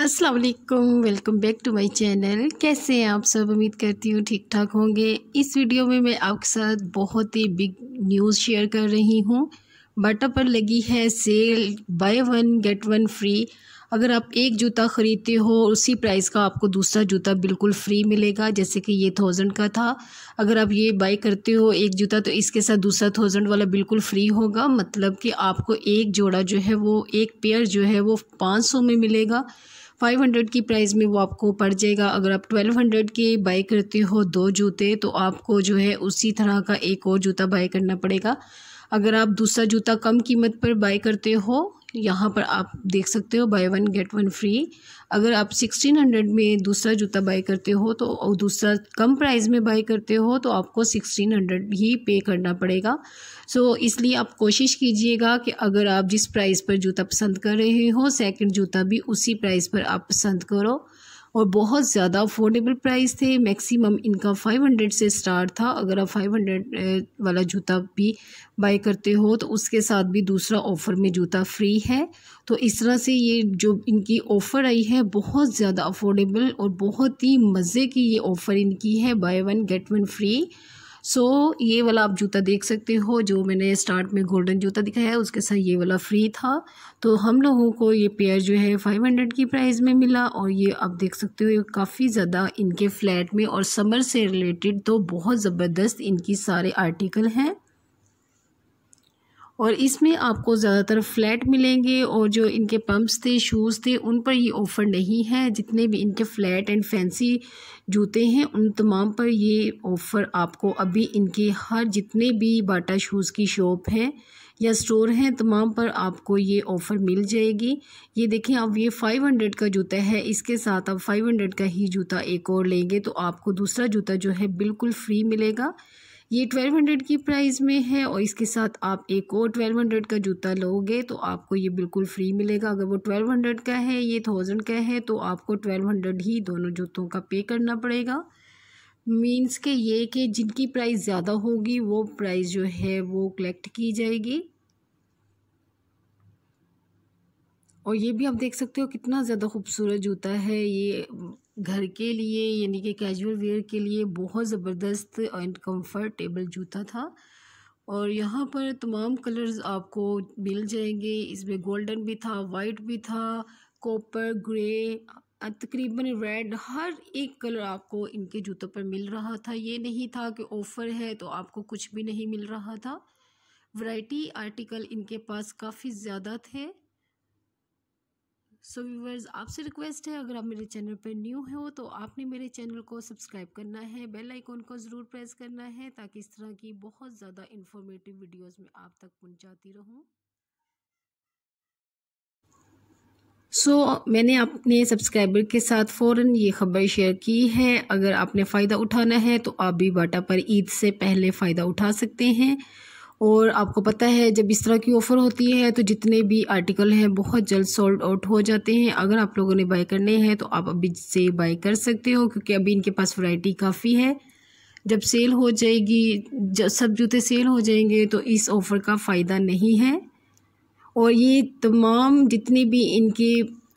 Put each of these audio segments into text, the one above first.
असलकुम welcome back to my channel कैसे हैं आप सब उम्मीद करती हूँ ठीक ठाक होंगे इस वीडियो में मैं आपके साथ बहुत ही बिग न्यूज़ शेयर कर रही हूँ बाटा पर लगी है sale buy one get one free अगर आप एक जूता ख़रीदते हो उसी प्राइस का आपको दूसरा जूता बिल्कुल फ्री मिलेगा जैसे कि ये थाउजेंड का था अगर आप ये बाई करते हो एक जूता तो इसके साथ दूसरा थाउजेंड वाला बिल्कुल फ्री होगा मतलब कि आपको एक जोड़ा जो है वो एक पेयर जो है वो पाँच सौ में मिलेगा फाइव हंड्रेड की प्राइस में वो आपको पड़ जाएगा अगर आप ट्वेल्व हंड्रेड के बाई करते हो दो जूते तो आपको जो है उसी तरह का एक और जूता बाई करना पड़ेगा अगर आप दूसरा जूता कम कीमत पर बाई करते हो यहाँ पर आप देख सकते हो buy one get one free अगर आप सिक्सटीन हंड्रेड में दूसरा जूता बाई करते हो तो और दूसरा कम प्राइस में बाई करते हो तो आपको सिक्सटीन हंड्रेड ही पे करना पड़ेगा सो so, इसलिए आप कोशिश कीजिएगा कि अगर आप जिस प्राइस पर जूता पसंद कर रहे हो सेकंड जूता भी उसी प्राइस पर आप पसंद करो और बहुत ज़्यादा अफोर्डेबल प्राइस थे मैक्सिमम इनका 500 से स्टार्ट था अगर आप 500 वाला जूता भी बाय करते हो तो उसके साथ भी दूसरा ऑफ़र में जूता फ्री है तो इस तरह से ये जो इनकी ऑफ़र आई है बहुत ज़्यादा अफोर्डेबल और बहुत ही मज़े की ये ऑफ़र इनकी है buy one get one free so so, ये वाला आप जूता देख सकते हो जो मैंने स्टार्ट में गोल्डन जूता दिखाया है उसके साथ ये वाला फ्री था तो हम लोगों को ये पेयर जो है फाइव हंड्रेड की प्राइस में मिला और ये आप देख सकते हो काफ़ी ज़्यादा इनके फ्लैट में और समर से रिलेटेड तो बहुत ज़बरदस्त इनकी सारे आर्टिकल हैं और इसमें आपको ज़्यादातर फ्लैट मिलेंगे और जो इनके पम्प्स थे शूज़ थे उन पर ये ऑफ़र नहीं है जितने भी इनके फ्लैट एंड फैंसी जूते हैं उन तमाम पर ये ऑफ़र आपको अभी इनके हर जितने भी बाटा शूज़ की शॉप हैं या स्टोर हैं तमाम पर आपको ये ऑफ़र मिल जाएगी ये देखें आप ये फ़ाइव हंड्रेड का जूता है इसके साथ आप फ़ाइव हंड्रेड का ही जूता एक और लेंगे तो आपको दूसरा जूता जो है बिल्कुल फ्री मिलेगा ये ट्वेल्व हंड्रेड की प्राइस में है और इसके साथ आप एक और ट्वेल्व हंड्रेड का जूता लोगे तो आपको ये बिल्कुल फ्री मिलेगा अगर वो ट्वेल्व हंड्रेड का है ये थाउजेंड का है तो आपको ट्वेल्व हंड्रेड ही दोनों जूतों का पे करना पड़ेगा मीन्स के ये कि जिनकी प्राइस ज़्यादा होगी वो प्राइस जो है वो कलेक्ट की जाएगी और ये भी आप देख सकते हो कितना ज़्यादा खूबसूरत जूता है ये घर के लिए यानी कि कैजुअल वेयर के लिए बहुत ज़बरदस्त एंड कंफर्टेबल जूता था और यहाँ पर तमाम कलर्स आपको मिल जाएंगे इसमें गोल्डन भी था वाइट भी था कॉपर ग्रे तकरीबन रेड हर एक कलर आपको इनके जूतों पर मिल रहा था ये नहीं था कि ऑफ़र है तो आपको कुछ भी नहीं मिल रहा था वैरायटी आर्टिकल इनके पास काफ़ी ज़्यादा थे सो व्यूवर्स आपसे रिक्वेस्ट है अगर आप मेरे चैनल पर न्यू हो तो आपने मेरे चैनल को सब्सक्राइब करना है बेल आइकॉन को ज़रूर प्रेस करना है ताकि इस तरह की बहुत ज़्यादा इन्फॉर्मेटिव वीडियोस में आप तक पहुंचाती रहूं सो so, मैंने अपने सब्सक्राइबर के साथ फ़ौर ये ख़बर शेयर की है अगर आपने फ़ायदा उठाना है तो आप भी बाटा पर ईद से पहले फ़ायदा उठा सकते हैं और आपको पता है जब इस तरह की ऑफ़र होती है तो जितने भी आर्टिकल हैं बहुत जल्द सोल्ड आउट हो जाते हैं अगर आप लोगों ने बाई करने हैं तो आप अभी से बाई कर सकते हो क्योंकि अभी इनके पास वैरायटी काफ़ी है जब सेल हो जाएगी जब सब जूते सेल हो जाएंगे तो इस ऑफ़र का फ़ायदा नहीं है और ये तमाम जितने भी इनके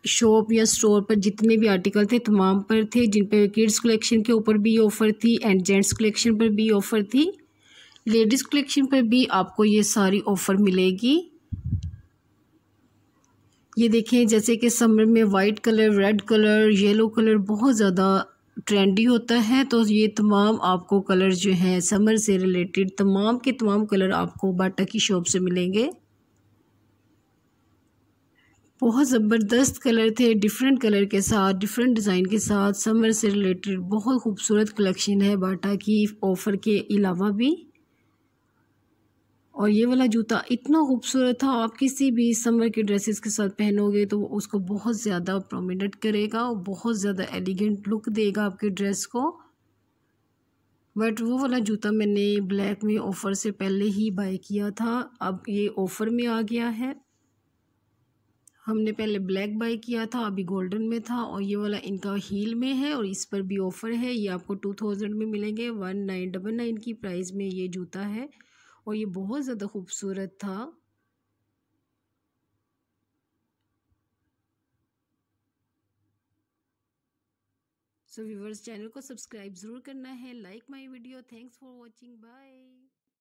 शॉप या स्टोर पर जितने भी आर्टिकल थे तमाम पर थे जिन पर किड्स कलेक्शन के ऊपर भी ऑफ़र थी एंड जेंट्स कलेक्शन पर भी ऑफ़र थी लेडीज़ कलेक्शन पर भी आपको ये सारी ऑफ़र मिलेगी ये देखें जैसे कि समर में white colour red colour yellow colour बहुत ज़्यादा ट्रेंडी होता है तो ये तमाम आपको कलर जो हैं समर से रिलेटेड तमाम के तमाम कलर आपको बाटा की शॉप से मिलेंगे बहुत ज़बरदस्त कलर थे डिफरेंट कलर के साथ डिफरेंट डिज़ाइन के साथ समर से रिलेटेड बहुत खूबसूरत कलेक्शन है बाटा की ऑफ़र के अलावा भी और ये वाला जूता इतना खूबसूरत था आप किसी भी समर के ड्रेसेस के साथ पहनोगे तो उसको बहुत ज़्यादा प्रोमिनेंट करेगा और बहुत ज़्यादा एलिगेंट लुक देगा आपके ड्रेस को बट वो वाला जूता मैंने ब्लैक में ऑफ़र से पहले ही बाई किया था अब ये ऑफ़र में आ गया है हमने पहले ब्लैक बाई किया था अभी गोल्डन में था और ये वाला इनका हील में है और इस पर भी ऑफ़र है ये आपको टू थाउजेंड में मिलेंगे वन नाइन डबल नाइन की प्राइस में ये जूता है और ये बहुत ज़्यादा खूबसूरत था सो व्यूवर्स चैनल को सब्सक्राइब ज़रूर करना है like my video thanks for watching bye